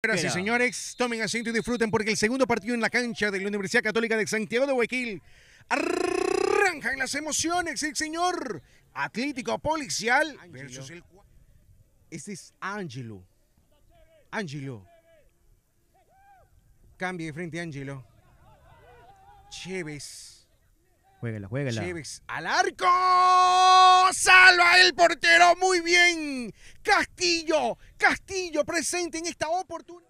Gracias, señores, tomen asiento y disfruten porque el segundo partido en la cancha de la Universidad Católica de Santiago de Guayaquil en las emociones, el señor Atlético Policial Este es Ángelo. Ángelo. Cambie de frente, Ángelo. Chévez. juega la, Chévez al arco. Salva el portero. Muy bien. Castillo, Castillo presente en esta oportunidad.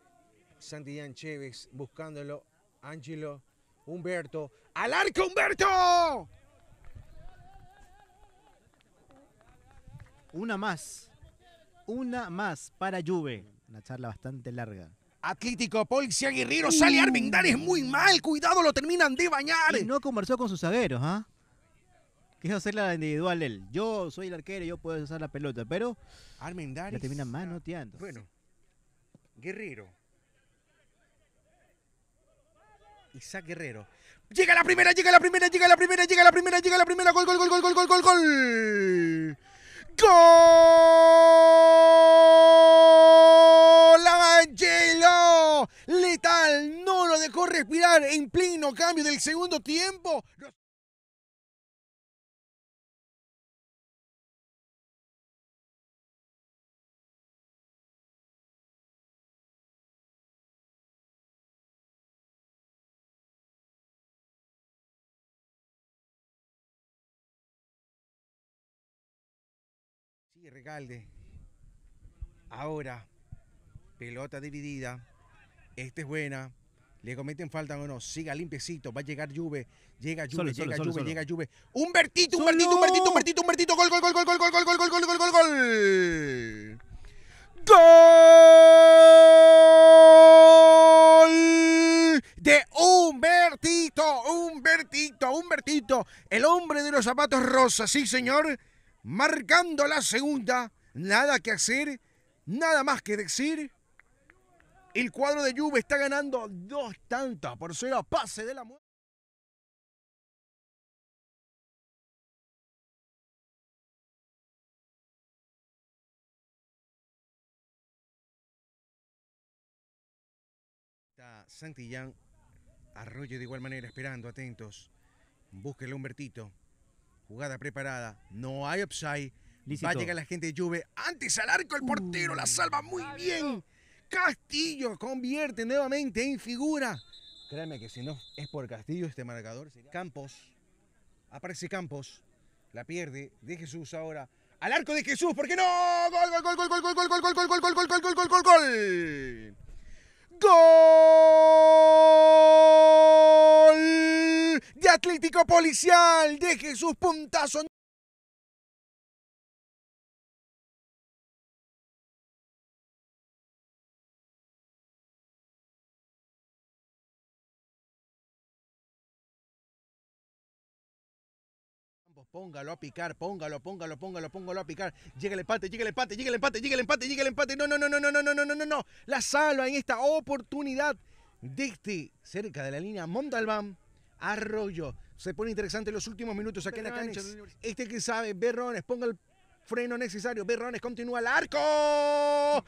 Santillán Chévez buscándolo, Ángelo, Humberto, al arco Humberto. Una más, una más para Juve. Una charla bastante larga. Atlético, Policía Guerrero, uh. sale sale es muy mal, cuidado, lo terminan de bañar. no conversó con sus zagueros, ¿ah? Quiero hacerla la individual él. Yo soy el arquero, yo puedo usar la pelota, pero. Armendáriz. La termina ah, manoteando. Bueno. Guerrero. Isaac Guerrero. Llega la primera, llega la primera, llega la primera, llega la primera, llega la primera. Gol, gol, gol, gol, gol, gol, gol, gol. ¡Gol! Letal, no lo dejó respirar en pleno cambio del segundo tiempo. Sí, Recalde. Ahora, pelota dividida. Esta es buena. Le cometen falta o no. Siga limpiecito. Va a llegar Juve. Llega Juve, llega Juve, llega Juve. vertito, un Humbertito, un vertito, Gol, gol, gol, gol, gol, gol, gol, gol, gol, gol, gol, gol. Gol de Humbertito, Humbertito, Humbertito. El hombre de los zapatos rosas. Sí, señor marcando la segunda, nada que hacer, nada más que decir. El cuadro de Juve está ganando dos tantas por ser a pase de la muerte. Santillán, Arroyo de igual manera, esperando, atentos. Búsquelo, a Humbertito jugada preparada, no hay upside. Va a llegar la gente de Juve antes al arco, el portero la salva muy bien. Castillo convierte nuevamente en figura. Créeme que si no es por Castillo este marcador, Campos, aparece Campos, la pierde de Jesús ahora. Al arco de Jesús, ¿por qué no? Gol, gol, gol, gol, gol, gol, gol, gol, gol, gol, gol, gol, gol, gol, gol, gol. ¡Gol! Atlético Policial. de Jesús Puntazo. Póngalo a picar, póngalo, póngalo, póngalo, póngalo a picar. Llega el empate, llega el empate, llega el empate, llega el empate, llega el empate. No, no, no, no, no, no, no, no, no, no. La salva en esta oportunidad desde este cerca de la línea Montalbán. Arroyo. Se pone interesante los últimos minutos aquí en la cancha. Este que sabe, Berrones, ponga el freno necesario. Berrones continúa el arco.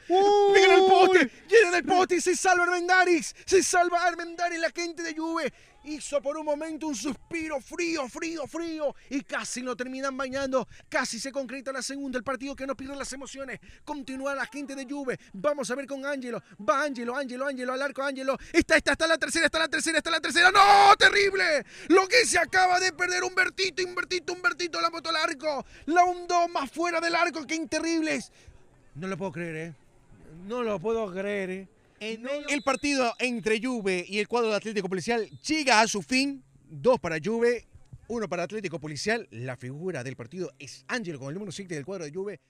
¡Uh! el poste! ¡Llena el poste! ¡Se salva Armendaris! ¡Se salva Armendaris! La gente de Juve hizo por un momento un suspiro frío, frío, frío y casi lo terminan bañando. Casi se concreta la segunda, el partido que no pierde las emociones. Continúa la gente de lluvia. Vamos a ver con Ángelo. Va Ángelo, Ángelo, Ángelo al arco, Ángelo. Está, está, está la tercera, está la tercera, está la tercera. ¡No! ¡Terrible! Lo que se acaba de perder un vertito, un un vertito. La moto al arco. La hundó más fuera del arco. ¡Qué terribles! No lo puedo creer, ¿eh? No lo puedo creer, ¿eh? el... partido entre Juve y el cuadro de Atlético Policial llega a su fin. Dos para Juve, uno para Atlético Policial. La figura del partido es Ángel con el número 7 del cuadro de Juve.